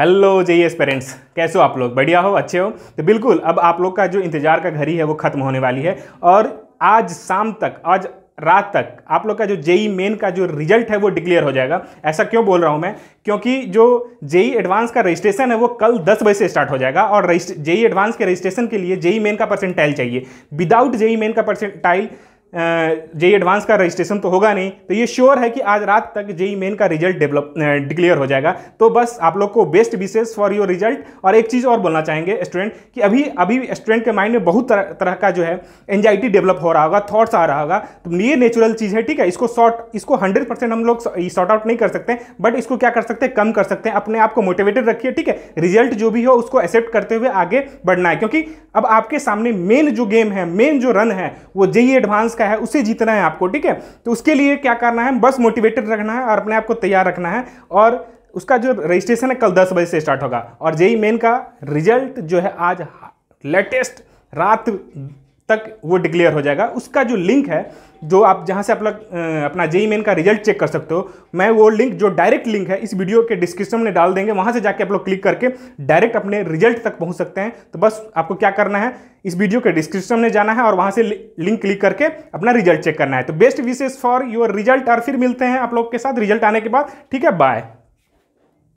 hello जे parents कैसे हो आप लोग बढ़िया हो अच्छे हो तो बिल्कुल अब आप लोग का जो इंतज़ार का घड़ी है वो ख़त्म होने वाली है और आज शाम तक आज रात तक आप लोग का जो जेई मेन e का जो रिजल्ट है वो डिक्लेयर हो जाएगा ऐसा क्यों बोल रहा हूं मैं क्योंकि जो जेई एडवांस e का रजिस्ट्रेशन है वो कल 10 बजे से स्टार्ट हो जाएगा और जेई एडवांस e के रजिस्ट्रेशन के लिए जेई मेन का परसेंटाइल चाहिए विदाउट जेई मेन का परसेंटाइल जेई एडवांस का रजिस्ट्रेशन तो होगा नहीं तो ये श्योर है कि आज रात तक जेई मेन का रिजल्ट डेवलप डिक्लेयर हो जाएगा तो बस आप लोग को best wishes for your result और एक चीज़ और बोलना चाहेंगे स्टूडेंट कि अभी अभी स्टूडेंट के माइंड में बहुत तरह, तरह का जो है एनजाइटी डेवलप हो रहा होगा थाट्स आ रहा होगा तो ये नेचुरल चीज़ है ठीक है इसको शॉर्ट इसको हंड्रेड परसेंट हम लोग शॉर्ट आउट नहीं कर सकते बट इसको क्या कर सकते हैं कम कर सकते हैं अपने आप को मोटिवेटेड रखिए ठीक है रिजल्ट जो भी हो उसको एक्सेप्ट करते हुए आगे बढ़ना है क्योंकि अब आपके सामने मेन जो गेम है मेन जो रन है वो जेई एडवांस का है उसे जीतना है आपको ठीक है तो उसके लिए क्या करना है बस मोटिवेटेड रखना है और अपने आप को तैयार रखना है और उसका जो रजिस्ट्रेशन है कल दस बजे से स्टार्ट होगा और जेई मेन का रिजल्ट जो है आज लेटेस्ट रात तक वो डिक्लेयर हो जाएगा उसका जो लिंक है जो आप जहाँ से आप लोग अपना जेई मेन का रिजल्ट चेक कर सकते हो मैं वो लिंक जो डायरेक्ट लिंक है इस वीडियो के डिस्क्रिप्शन में डाल देंगे वहाँ से जाके आप लोग क्लिक करके डायरेक्ट अपने रिजल्ट तक पहुँच सकते हैं तो बस आपको क्या करना है इस वीडियो के डिस्क्रिप्शन में जाना है और वहाँ से लिंक क्लिक करके अपना रिजल्ट चेक करना है तो best wishes for your result और फिर मिलते हैं आप लोग के साथ रिजल्ट आने के बाद ठीक है बाय